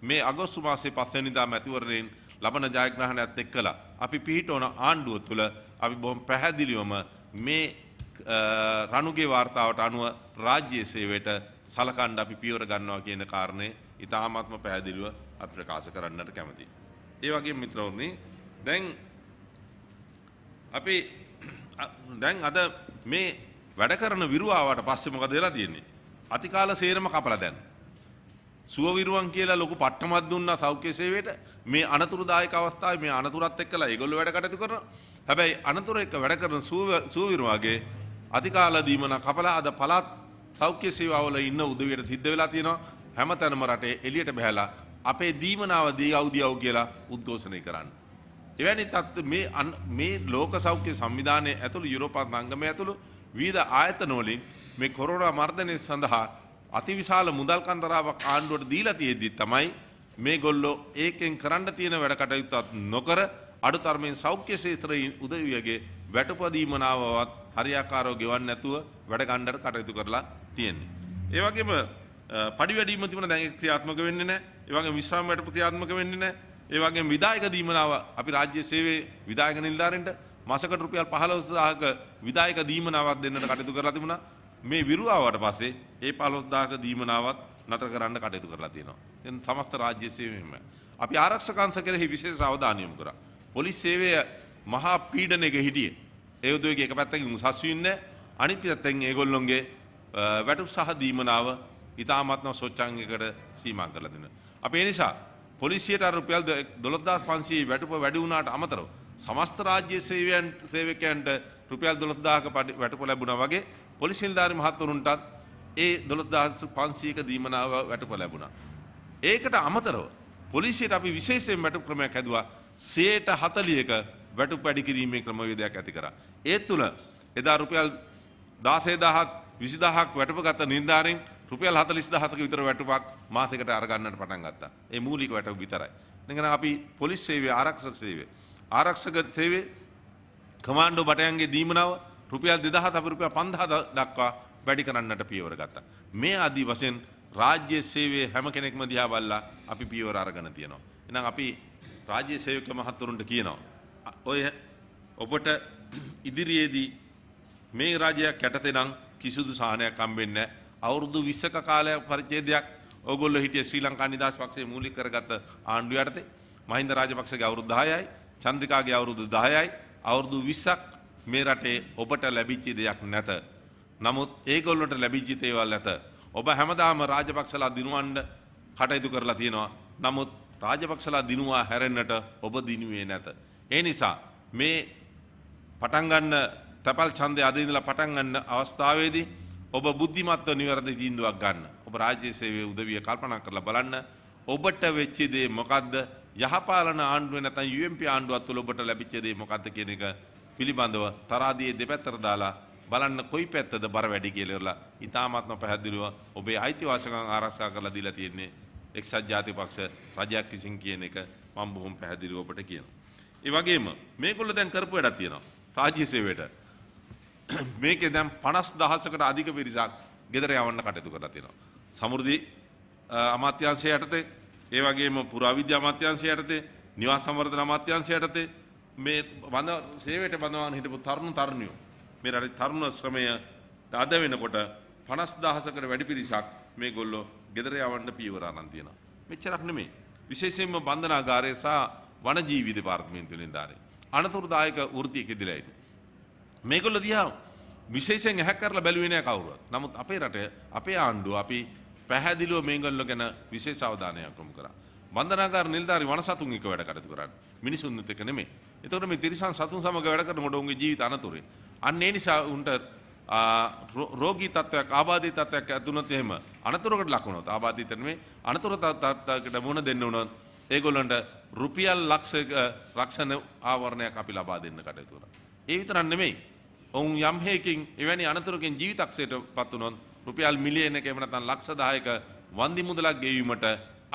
S1: මේ අගෝස්තු මාසේ 5 වෙනිදා මැතිවරණයෙන් ලබන ජයග්‍රහණයත් එක්කලා අපි පිහිටවන ආණ්ඩුව තුළ අපි බොහොම පැහැදිලිවම මේ රණුගේ වාර්තාවට අනුව රාජ්‍ය සේවයට සලකන්න අපි පියවර ගන්නවා කියන කාරණේ ඉතාමත්ම පැහැදිලිව අපි ප්‍රකාශ කරන්නට කැමතියි. ඒ වගේ මිත්‍රවරුනි දැන් අපි (clears throat) දැන් අද මේ වැඩ කරන විරුවාවට පස්සේ මොකද වෙලා තියෙන්නේ? අතිකාල සේරම කපලා දැන්. සුව විරුවන් කියලා ලොකු පට්ටමක් දුන්නා සෞඛ්‍ය සේවයට. මේ අනතුරුදායක අවස්ථාවේ මේ අනතුරත් එක්කලා ඒගොල්ලෝ වැඩ කටයුතු කරනවා. හැබැයි අනතුර එක්ක වැඩ කරන සුව සුව විරුවාගේ අතිකාල දීමන කපලා අද පළාත් සෞඛ්‍ය සේවාවල ඉන්න උදවියට සිද්ධ වෙලා තියෙනවා. හැමතැනම රටේ එළියට බහැලා අපේ දීමනාව දී අවදියව කියලා උද්ඝෝෂණය කරන්නේ. එවැනි තත්ත්ව මේ මේ ලෝක සෞඛ්‍ය සංවිධානයේ ඇතුළු යුරෝපා සංගමය ඇතුළු විවිධ ආයතන වලින් මේ කොරෝනා මර්ධනය සඳහා අතිවිශාල මුදල් කන්දරාවක් ආණ්ඩුවට දීලා තියෙද්දි තමයි මේගොල්ලෝ ඒකෙන් කරන්න තියෙන වැඩ කටයුත්තත් නොකර අඩුතරමින් සෞඛ්‍ය ශේත්‍රයේ උදවියගේ වැටුපදීමනාවවත් හරියාකාරව ගෙවන්නේ නැතුව වැඩ ගන්නට කටයුතු කරලා තියෙන්නේ. ඒ වගේම පඩි වැඩිම තිබුණ දැන් ක්‍රියාත්මක වෙන්නේ නැහැ. ඒ වගේම විශ්‍රාම වැටුප ක්‍රියාත්මක වෙන්නේ නැහැ. ඒ වගේ විදායක දීමනාව අපි රාජ්‍ය සේවයේ විදායක නිලධාරීන්ට මාසකට රුපියල් 15000ක විදායක දීමනාවක් දෙන්නට කටයුතු කරලා තිබුණා. මේ විරුවාවට පස්සේ ඒ 15000ක දීමනාවත් නතර කරන්න කටයුතු කරලා තියෙනවා. දැන් සමස්ත රාජ්‍ය සේවයෙන්ම අපි ආරක්ෂක අංශ කෙරෙහි විශේෂ අවධානය යොමු කරා. පොලිස් සේවය මහා පීඩනයක හිටියේ. ඒ උදවිගේ එක පැත්තකින් උසස් වෙන්නේ අනිත් පැත්තෙන් ඒගොල්ලොන්ගේ වැටුප් සහ දීමනාව ඉතාමත්ම සොච්චංගයකට සීමා කරලා දෙනවා. අපි ඒ නිසා පොලිසියට අර රුපියල් 12500 වැටුප වැඩි වුණාට අමතරව සමස්ත රාජ්‍ය සේවයන් සේවකයන්ට රුපියල් 12000ක වැටුප ලැබුණා වගේ පොලිසි නිලධාරි මහත්වරුන්ටත් ඒ 12500ක දීමනාව වැටුප ලැබුණා. ඒකට අමතරව පොලිසියට අපි විශේෂයෙන් වැටුප් ක්‍රමයක් හැදුවා 140ක වැටුප වැඩි කිරීමේ ක්‍රමවේදයක් ඇති කරා. ඒ තුල එදා රුපියල් 16000ක් 20000ක් වැටුප ගත නිලධාරීන් රුපියල් 40000ක විතර වැටුපක් මාසෙකට අරගන්නට පටන් ගත්තා. ඒ මූලික වැටුප විතරයි. එතන අපි පොලිස් සේවය, ආරක්ෂක සේවය, ආරක්ෂක සේවය කමාන්ඩෝ බටයන්ගේ දීමනාව රුපියල් 2000 අපි රුපියල් 5000 දක්වා වැඩි කරන්නට පියවර ගත්තා. මේ ආදී වශයෙන් රාජ්‍ය සේවයේ හැම කෙනෙක්ම දිහා බලලා අපි පියවර අරගෙන තියෙනවා. එහෙනම් අපි රාජ්‍ය සේවක මහත්වරුන්ට කියනවා. ඔය ඔබට ඉදිරියේදී මේ රාජ්‍යයක් යටතේ නම් කිසිදු සාහනයක් හම්බෙන්නේ නැහැ. අවුරුදු විස්සක කාලයක් පරිච්ඡේදයක් ඕගොල්ලෝ හිටිය ශ්‍රී ලංකා නිදහස් පක්ෂයේ මූලික කරගත් ආණ්ඩුව යටතේ මහින්ද රාජපක්ෂගේ අවුරුදු 10යි චන්ද්‍රිකාගේ අවුරුදු 10යි අවුරුදු 20ක් මේ රටේ ඔබට ලැබිච්ච දෙයක් නැත. නමුත් ඒගොල්ලොන්ට ලැබිච්ච දේවල් නැත. ඔබ හැමදාම රාජපක්ෂලා දිනුවන්න කටයුතු කරලා තියෙනවා. නමුත් රාජපක්ෂලා දිනුවා හැරෙන්නට ඔබ දිනුවේ නැත. ඒ නිසා මේ පටන් ගන්න තැපල් ඡන්දය අද ඉඳලා පටන් ගන්න අවස්ථාවේදී ඔබ බුද්ධිමත්ව නිවැරදි තීන්දුවක් ගන්න. ඔබ රාජ්‍ය සේවයේ උදවිය කල්පනා කරලා බලන්න. ඔබට වෙච්ච දේ මොකද්ද? යහපාලන ආණ්ඩුවේ නැත්නම් UMP ආණ්ඩුවත් තුළ ඔබට ලැබිච්ච දේ මොකද්ද කියන එක පිළිබඳව තරාදියේ දෙපැත්තට දාලා බලන්න කොයි පැත්තද බර වැඩි කියලා ඉතාමත්ම පැහැදිලිව ඔබේ අයිතිවාසිකම් ආරක්ෂා කරලා දීලා තියෙන්නේ එක්සත් ජාතික පක්ෂ රජයක් විසින් කියන එක මම බොහොම පැහැදිලිව ඔබට කියනවා. ඒ වගේම මේගොල්ලෝ දැන් කරපු වැඩක් තියෙනවා. රාජ්‍ය සේවයට (clears throat) මේකේ දැන් 50000කට අධික පිරිසක් ගෙදර යවන්න කටයුතු කරලා තියෙනවා. සමෘද්ධි අමාත්‍යාංශය යටතේ ඒ වගේම පුරාවිද්‍යා අමාත්‍යාංශය යටතේ නිවාස සංවර්ධන අමාත්‍යාංශය යටතේ මේ බඳ සේවයට බඳවාගෙන හිටපු තරුණ තරුණියෝ මේ රටේ තරුණ ශ්‍රමය අද වෙනකොට 50000කට වැඩි පිරිසක් මේගොල්ලෝ ගෙදර යවන්න පියවර අරන් තියෙනවා. මෙච්චරක් නෙමෙයි. විශේෂයෙන්ම බන්ධනාගාරය සහ වනජීවි දෙපාර්තමේන්තුවෙන් දාරේ. අනතුරුදායක වෘත්තියක ඉදලා ඉන්නේ. මේගොල්ල දිහා විශේෂයෙන් ඇහැ කරලා බැලුවේ නෑ කවුරුවත්. නමුත් අපේ රටේ අපේ ආණ්ඩුව අපි පැහැදිලිව මේගොල්ලෝ ගැන විශේෂ අවධානයක් යොමු කරා. බන්ධනාගාර නිලධාරි වනසතුන් එක්ක වැඩ කටයුතු කරන්නේ. මිනිසුන්ත් එක්ක නෙමෙයි. එතකොට මේ තිරිසන් සතුන් සමග වැඩ කරනකොට උන්ගේ ජීවිත අනතුරේ. අන්න ඒ නිසා උන්ට රෝගී තත්ත්වයක් ආබාධී තත්ත්වයක් ඇති වුණොත් එහෙම අනතුරකට ලක් වුණොත් ආබාධීත නෙමෙයි අනතුර තත්ත්වයකට මුහුණ දෙන්න වුණොත් ඒගොල්ලන්ට රුපියල් ලක්ෂ රක්ෂණ ආවරණයක් අපි ලබා දෙන්න කටයුතු කරා. ඒ විතරක් නෙමෙයි ඔවුන් යම් හේකින් එවැනි අනතුරකින් ජීවිතක්ෂයට පත් වුණොත් රුපියල් මිලියන එක එහෙම නැත්නම් ලක්ෂ 10ක වන්දි මුදලක් ගෙවීමට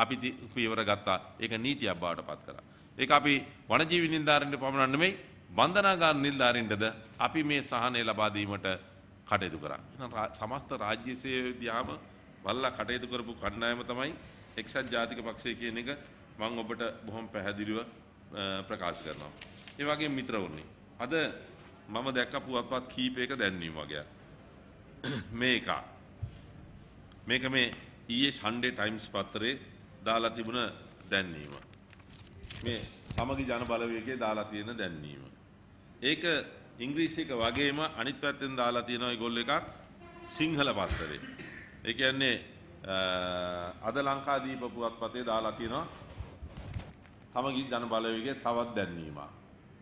S1: අපි පියවර ගත්තා. ඒක නීතියක් බවට පත් කරා. ඒක අපි වනජීවි නිලධාරීන්ට පමණක් නෙමෙයි බන්ධනාගාර නිලධාරීන්ටද අපි මේ සහනය ලබා දීමට කටයුතු කරා. එහෙනම් සමස්ත රාජ්‍ය සේවයේදීම බල්ලා කටයුතු කරපු කණ්ඩායම තමයි එක්සත් ජාතික පක්ෂය කියන එක මම ඔබට බොහොම පැහැදිලිව ප්‍රකාශ කරනවා. ඒ වගේම මිත්‍රවරුනි අද මම දැක්ක පුවත්පත් කීපයක දැන්වීම වගේ. මේක. මේක මේ ඊයේ Sunday Times පත්තරේ දාලා තිබුණ දැන්වීම. මේ සමගි ජන බලවේගයේ දාලා තියෙන දැන්වීම. ඒක ඉංග්‍රීසි එක වගේම අනිත් පැත්තෙන් දාලා තියෙන ඒගොල්ලෝ එකක් සිංහල පත්තරේ. ඒ කියන්නේ අද ලංකාදීප පුවත්පතේ දාලා තියෙනවා සමගි ජන බලවේගයේ තවත් දැන්වීමක්.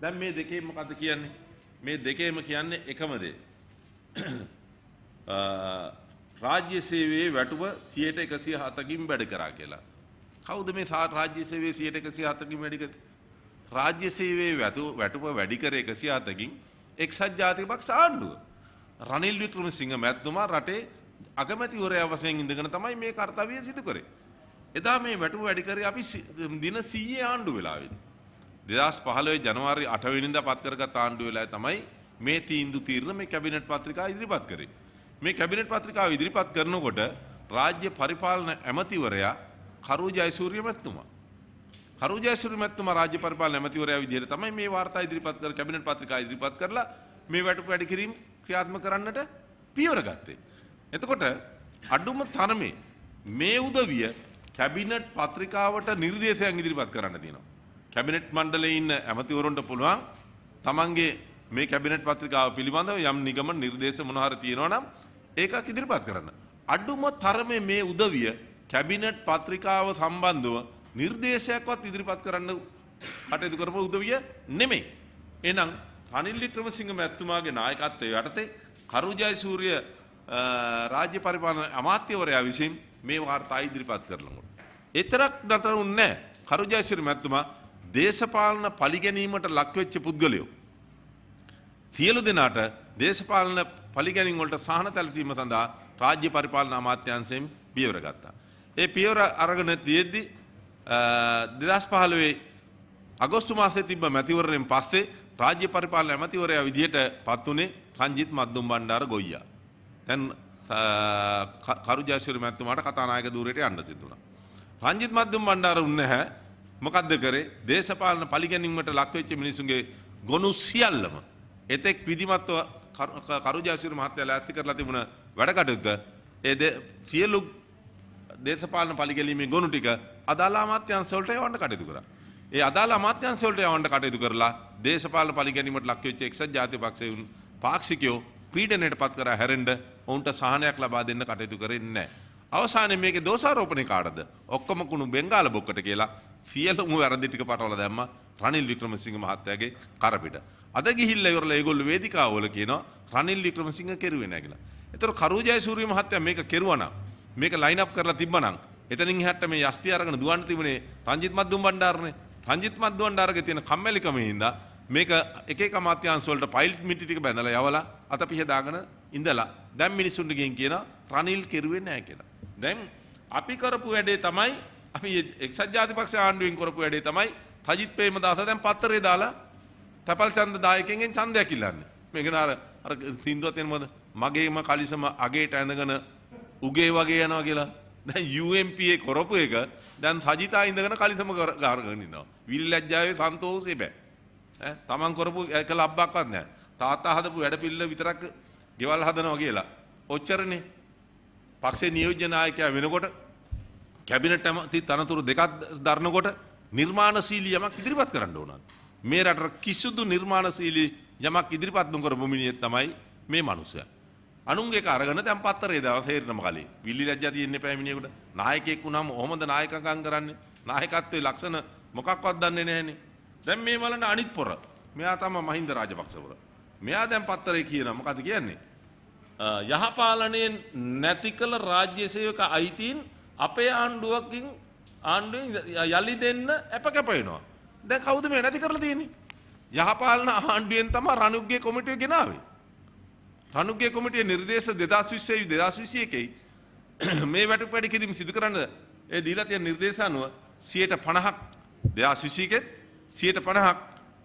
S1: දැන් මේ දෙකේ මොකද්ද කියන්නේ? මේ දෙකේම කියන්නේ එකම දේ. රාජ්‍ය සේවයේ වැටුව 107කින් වැඩ කරා කියලා. කවුද මේ රාජ්‍ය සේවයේ 107කින් වැඩි කරේ? රාජ්‍ය සේවයේ වැටුව වැඩි කර 107කින් එක්සත් ජාතික පක්ෂ ආණ්ඩුව. රනිල් වික්‍රමසිංහ මැතිතුමා රටේ අගමැතිවරයා වශයෙන් ඉඳගෙන තමයි මේ කාර්යය සිදු කරේ. එදා මේ වැටුව වැඩි කරේ අපි දින 100 ආණ්ඩුව වෙලාවේදී. දෙදස් පහලොයි ජනවාරි අටවිනිද පත්කරගත් ආණ්ඩුව වෙලා තමයි මේ තීන්දු තීරණ මේ කැබිනට් පත්‍රිකා ඉදිරිපත් කරේ. මේ කැබිනට් පත්‍රිකාව ඉදිරිපත් කරනකොට රාජ්‍ය පරිපාලන ඇමතිවරයා කරු ජයසූරිය මැතිතුමා. කරු ජයසූරිය මැතිතුමා රාජ්‍ය පරිපාලන ඇමතිවරයා විදිහට තමයි මේ වාර්තා ඉදිරිපත් කර කැබිනට් පත්‍රිකා ඉදිරිපත් කරලා මේ වැටුප වැඩි කිරීම ක්‍රියාත්මක කරන්නට පියවර ගත්තේ. එතකොට අඩුම තරමේ මේ උදවිය කැබිනට් පත්‍රිකාවට නිර්දේශයන් ඉදිරිපත් කරන්න තියෙනවා. කැබිනට් මණ්ඩලයේ ඉන්න ඇමතිවරුන්ට පුළුවන් තමන්ගේ මේ කැබිනට් පත්‍රිකාව පිළිබඳව යම් නිගමන නිර්දේශ මොන හරි තියෙනවා නම් ඒකක් ඉදිරිපත් කරන්න. අඩුම තරමේ මේ උදවිය කැබිනට් පත්‍රිකාව සම්බන්ධව නිර්දේශයක්වත් ඉදිරිපත් කරන්න කටයුතු කරපු උදවිය නෙමෙයි. එහෙනම් අනිල් වික්‍රමසිංහ මැතිතුමාගේ නායකත්වයේ යටතේ කරුජයසූරිය රාජ්‍ය පරිපාලන අමාත්‍යවරයා විසින් මේ වාර්තා ඉදිරිපත් කරලමුට. එතරක් නතර වුණේ නැහැ. කරුජයසූරිය මැතිතුමා දේශපාලන පලිගැනීමට ලක්වෙච්ච පුද්ගලයෝ. සියලු දෙනාට දේශපාලන පලිගැනින් වලට සහන සැලසීම සඳහා රාජ්‍ය පරිපාලන අමාත්‍යාංශයෙන් පියවර ගත්තා. ඒ පියවර අරගෙන තියෙද්දි 2015 අගෝස්තු මාසයේ තිබ්බ මැතිවරණයෙන් පස්සේ රාජ්‍ය පරිපාලන ඇමතිවරයා විදිහට පත් උනේ රංජිත් මද්දුම් බණ්ඩාර ගොයියා. දැන් කරුජාසිරි මැතිතුමාට කතානායක ධූරයට යන්න සිද්ධ වුණා. රංජිත් මද්දුම් බණ්ඩාර උන්නේ නැහැ මොකක්ද කරේ දේශපාලන පලිගැනීමට ලක්වෙච්ච මිනිසුන්ගේ ගොනු සියල්ලම එතෙක් විධිමත්ව කරුජාසිර මහත්තයාලා ඇති කරලා තිබුණ වැඩකටයුත්ත ඒ සියලු දේශපාලන පලිගැලීමේ ගොනු ටික අදාළ අමාත්‍යංශවලට යවන්න කටයුතු කරා. ඒ අදාළ අමාත්‍යංශවලට යවන්න කටයුතු කරලා දේශපාලන පලිගැනීමට ලක්වෙච්ච එක්සත් ජාතික පක්ෂයේ පාක්ෂිකයෝ පීඩනයට පත් කරා හැරෙන්න ඔවුන්ට සහනයක් ලබා දෙන්න කටයුතු කරන්නේ නැහැ. අවසානය මේක දෝසාරෝපනය කාටද ඔක්කොම කුණු බෙංගාල බොක්කට කියලා සියලුම වැරදිටික පටවල දැම්ම රනිල් වික්‍රමසිංහ මහත්තයාගේ කරපිට. අද ගිහිල්ල ඉවරල ඒගොල්ල වේදිකාවල කියනවා රනිල් වික්‍රමසිංහ කෙරුවේ නැහැ කියලා. ඒතර කරුජය සූර්ය මහත්තයා මේක කෙරුවනම් මේක ලයින් අප් කරලා තිබ්බනම් එතනින් එහාට මේ යස්ති අරගෙන දුවන්න තිබුණේ රංජිත් මද්දුම් බණ්ඩාරනේ. රංජිත් මද්දුම් බණ්ඩාරගේ තියෙන කම්මැලිකමේ හින්දා මේක එකේ කමාත්‍යංශ වලට පයිලට් මිටි ටික බැඳලා යවලා අත පිහ දාගෙන ඉඳලා දැන් මිනිසුන්ට ගින් කියන රනිල් කෙරුවේ නැහැ කියලා. දැන් අපි කරපු වැඩේ තමයි අපි එක්සත් ජාතිපක්ෂ ආණ්ඩුවෙන් කරපු වැඩේ තමයි තජිත් ප්‍රේමදාස දැන් පත්තරේ දාලා තැපල් ඡන්ද දායකයන්ගෙන් ඡන්දයක් ඉල්ලන්නේ. මේක නාර අර සින්දුවත් එනවද? මගේම කලිසම අගේට ඇඳගෙන උගේ වගේ යනවා කියලා. දැන් UMPA කරපු එක දැන් සජිතා ඉඳගෙන කලිසම ගහගෙන ඉන්නවා. විල්ලැජ්ජාවේ සන්තෝෂේ බෑ. ඈ තමන් කරපු එක ලබ්බක්වත් නැහැ. තාත්තා හදපු වැඩ පිළිල විතරක් ගෙවල් හදනවා කියලා. ඔච්චරනේ පක්ෂේ නියෝජ්‍ය නායකයා වෙනකොට කැබිනට් ඇමති තනතුරු දෙකක් දරනකොට නිර්මාණශීලී යමක් ඉදිරිපත් කරන්න ඕන. මේ රට කිසිදු නිර්මාණශීලී යමක් ඉදිරිපත් නොකරපු මිනිහෙක් තමයි මේ මනුස්සයා. අනුන්ගේ අරගෙන දැන් පත්තරේ දාලා තේරෙනම කලින් විලි ලැජ්ජා තියෙන්න එපා මිනිහෙකුට. නායකයෙක් වුණාම කොහොමද නායකකම් කරන්නේ? නායකත්වයේ ලක්ෂණ මොකක්වත් දන්නේ නැහනේ. දැන් මේ වලට අනිත් පොර. මෙයා තමයි මහින්ද රාජපක්ෂ පොර. මෙයා දැන් පත්තරේ කියන මොකද කියන්නේ? යහපාලනයෙන් නැති කළ රාජ්‍ය සේවක අයිතීන් අපේ ආණ්ඩුවකින් ආණ්ඩුවෙන් යලි දෙන්න ඇප කැපෙනවා. දැන් කවුද මේ නැති කරලා තියෙන්නේ? යහපාලන ආණ්ඩුවෙන් තමයි රණුග්ගේ කොමිටුව ගෙනාවේ. රණුග්ගේ කොමිටුවේ නිර්දේශ 2020 2021 (clears throat) මේ වැටුපැඩි කිරීම සිදු කරන්න ඒ දීලා තියෙන නිර්දේශ අනුව 50ක් 2021 ත් 50ක්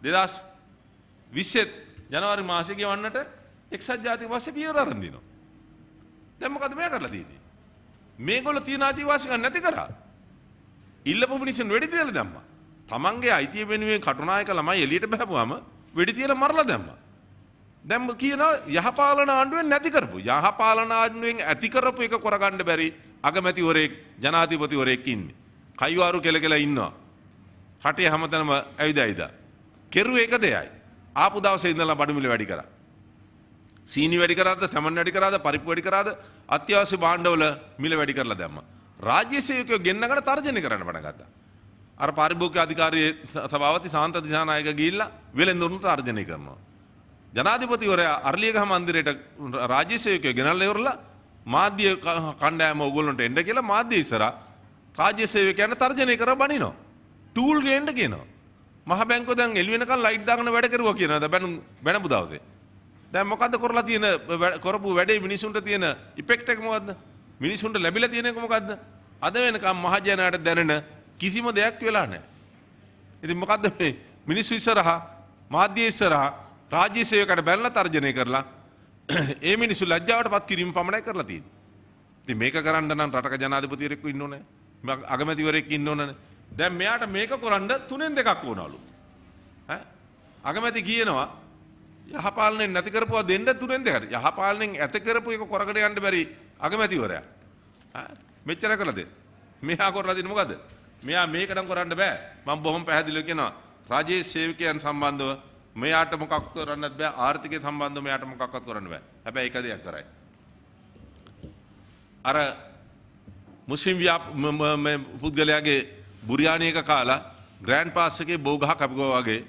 S1: 2020 ජනවාරි මාසයේ ගෙවන්නට එක්සත් ජාතික පස්සේ පියවර අරන් දිනවා. දැන් මොකද මෙයා කරලා තියෙන්නේ? මේගොල්ලෝ තියෙන ආදිවාසීකම් නැති කරා. ඉල්ලපු මිනිස්සුන් වෙඩි තියලා දැම්මා. තමන්ගේ අයිතිය වෙනුවෙන් කටුනායක ළමයි එළියට බහපුවාම වෙඩි තියලා මරලා දැම්මා. දැන් කියන යහපාලන ආණ්ඩුවෙන් නැති කරපු යහපාලන ආණ්ඩුවෙන් ඇති කරපු එක කරගන්න බැරි අගමැතිවරයෙක් ජනාධිපතිවරයෙක් ඉන්නේ. කයිවාරු කෙලකෙලා ඉන්නවා. රටේ හැමතැනම ඇවිද ඇවිද. කෙරුවේ එක දෙයයි. ආපු දවසේ ඉඳලා බඩු මිල වැඩි කරා. සීනි වැඩි කරාද සැමන් වැඩි කරාද පරිප්පු වැඩි කරාද අත්‍යවශ්‍ය භාණ්ඩවල මිල වැඩි කරලා දැම්මා. රාජ්‍ය සේවකයෝ ගෙන්නගෙන තර්ජනය කරන්න පටන් ගත්තා. අර පාරිභෝගික අධිකාරී සභාපති සාන්ත දිසානායක ගිහිල්ලා වෙලෙන්දුන්ට තර්ජනය කරනවා. ජනාධිපතිවරයා අරලියගහ මන්දිරයට රාජ්‍ය සේවකයෝ ගෙනල්ලා ඉවරලා මාධ්‍ය කණ්ඩායම ඕගොල්ලන්ට එන්න කියලා මාධ්‍ය ඉස්සරහා රාජ්‍ය සේවකයන්ට තර්ජනය කර බනිනවා. ටූල් ගේන්න කියනවා. මහ බැංකුව දැන් එළි වෙනකන් ලයිට් දාගෙන වැඩ කරුවා කියනවා. බැන බැනපු දවසේ. දැ මොකද කොරලා තියෙන කොරපු වැඩේ මිනිසුන්ට තියෙන ඉපෙක්ටක් මොකක්ද මිනිසුන්ට ලැබිල තියෙනෙක මොකක්ද අද වෙනකම් මහජනයට දැනෙන කිසිම දෙයක් වෙලා නෑ. ඉති මොකක්ද මේ මිනිස්සු ඉස්සරහා මාධ්‍ය ඉස්සරහා රාජ්‍ය සේවකට බැල්ල තර්ජනය කරලා (clears throat) ඒ මිනිසු ලජ්ජාවට පත් කිරීම පමණයි කරලා තින්. ති මේක කරන්න නම් රටක ජනාධපතිරෙක්ව ඉන්නන අගමැතිවරෙක් ඉන්න ඕනන දැම් මෙයාට මේක කොරන්න තුනෙන් දෙකක් ඕනලු. අගමැති කියනවා යහපාලනයෙන් නැති කරපුවා දෙන්න තුනෙන් දෙකට. යහපාලනයෙන් ඇත කරපු එක කරකට යන්න බැරි අගමැතිවරයා. මෙච්චර කළද? මෙහා කරලා දෙන්නේ මොකද? මෙයා මේකනම් කරන්න බෑ. මම බොහොම පැහැදිලිව කියනවා. රජයේ සේවකයන් සම්බන්ධව මෙයාට මොකක් කරන්නත් බෑ. ආර්ථිකය සම්බන්ධව මෙයාට මොකක්වත් කරන්න බෑ. හැබැයි එක දෙයක් කරයි. අර මුස්ලිම් පුද්ගලයාගේ බුරියානි එක කාලා ග්‍රෑන්ඩ් පාස් එකේ බෝගහ කපුවා වගේ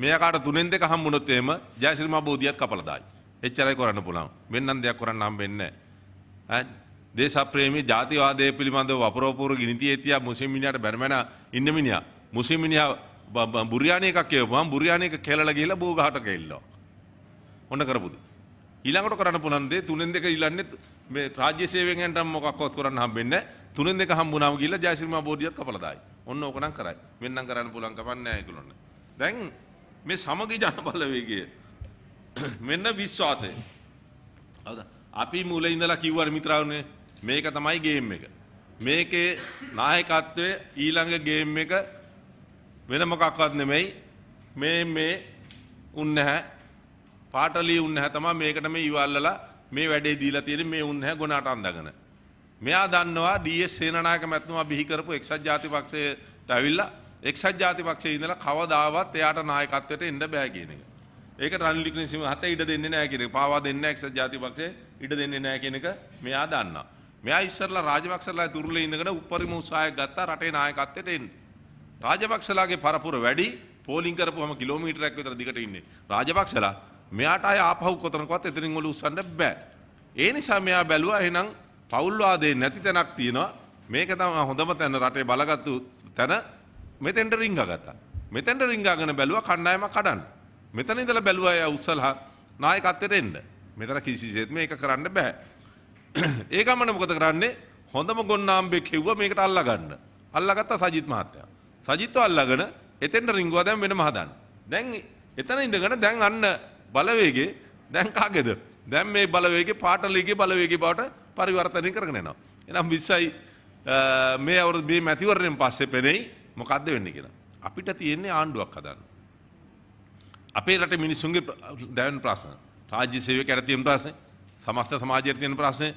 S1: මේකට තුනෙන් දෙක හම්බුනොත් එහෙම ජයශ්‍රී මහ බෝධියත් කපලා දායි. එච්චරයි කරන්න පුළුවන්. වෙනනම් දෙයක් කරන්න හම්බෙන්නේ නැහැ. දේශප්‍රේමී ජාතිවාදය පිළිබඳව වපරෝපෝර ගිනිතියේ තියා මුස්ලිම් මිනිහාට බැනමන ඉන්න මිනිහා. මුස්ලිම් මිනිහා බුරියානි එකක් කියවපුවාම බුරියානි එක කෙලලා ගිහලා බෝ ගහට ගෙල්ලනවා. ඔන්න කරපුද. ඊළඟට කරන්න පුළුවන් දේ තුනෙන් දෙක ඉල්ලන්නේ මේ රාජ්‍ය සේවයෙන් යනට මොකක්වත් කරන්න හම්බෙන්නේ නැහැ. තුනෙන් දෙක හම්බුනාම ගිහලා ජයශ්‍රී මහ බෝධියත් කපලා දායි. ඔන්න ඕකනම් කරයි. මෙන්නම් කරන්න පුළුවන් කමක් නැහැ ඒගොල්ලොන්ට. දැන් මේ සමගි ජන බලවේගය මෙන්න විශ්වාසය. හවුද? අපි මුලින් ඉඳලා කිව්වා මිත්‍රාවනේ මේක තමයි ගේම් එක. මේකේ නායකත්වයේ ඊළඟ ගේම් එක වෙන මොකක්වත් නෙමෙයි. මේ මේ උන්නේ පාටලි උන්නේ තමයි මේකට මේ ඉවල්ලලා මේ වැඩේ දීලා තියෙන්නේ මේ උන්නේ ගොනාට අඳගෙන. මෙයා දන්නවා ඩී.එස්. සේනනායක මැතිතුමා බිහි කරපු එක්සත් ජාතික පක්ෂයට ඇවිල්ලා එක්සත් ජාතිපක්ෂයේ ඉඳලා කවදාවත් එයාට නායකත්වයට එන්න බෑ කියන එක. ඒක රනිල් වික්‍රමසිංහ හත ඉඩ දෙන්නේ නැහැ කියන එක. පාවා දෙන්නේ නැහැ එක්සත් ජාතිපක්ෂයේ ඉඩ දෙන්නේ නැහැ කියන එක මෙයා දන්නවා. මෙයා ඉස්සරලා රාජපක්ෂලා තුරුලේ ඉඳගෙන උපරිම උත්සාහයක් ගත්තා රටේ නායකත්වයට එන්න. රාජපක්ෂලාගේ පරපුර වැඩි පෝලිං කරපුවම කිලෝමීටරයක් විතර දිගට ඉන්නේ. රාජපක්ෂලා මෙයාට ආය ආපහු කොතනකවත් එතනින් ඔලු උස්සන්න බෑ. ඒ නිසා මෙයා බැලුවා එහෙනම් පෞල්වාදේ නැති තැනක් තියෙනවා. මේක තමයි හොඳම තැන රටේ බලගත්තු තැන මෙතෙන්ට රිංග ගතා. මෙතැන්ට රිංගාගෙන බැලුව කණ්ඩායම කඩන්න. මෙතන ඉඳල බැලුව අය උත්සල්හා නායකත්තයට එන්න. මෙතන කිසිසේත් මේ එක කරන්න බෑ. (clears throat) ඒ ගමන මොකද කරන්නේ හොඳම ගොන්නාම්බෙක් කිව්ව මේකට අල්ලගන්න. අල්ලගත්ත සජිත් මහත්තයා. සජිත්ව අල්ලගෙන එතෙන්ට රිංගුව දැන් වෙනම හදන්න. දැන් එතන ඉඳගෙන දැන් අන්න බලවේගේ දැන් කාගෙද? දැන් මේ බලවේගේ පාට ලීගේ බලවේගේ බවට පරිවර්තනය කරගෙන යනවා. එනම් 20යි මේ අවුරුදු මේ මැතිවරණයෙන් පස්සේ පෙනෙයි මොකක්ද වෙන්නේ කියලා. අපිට තියෙන්නේ ආණ්ඩුවක් හදන්න. අපේ රටේ මිනිසුන්ගේ දැවෙන ප්‍රශ්න, රාජ්‍ය සේවකයන්ට තියෙන ප්‍රශ්න, සමස්ත සමාජයට තියෙන ප්‍රශ්න,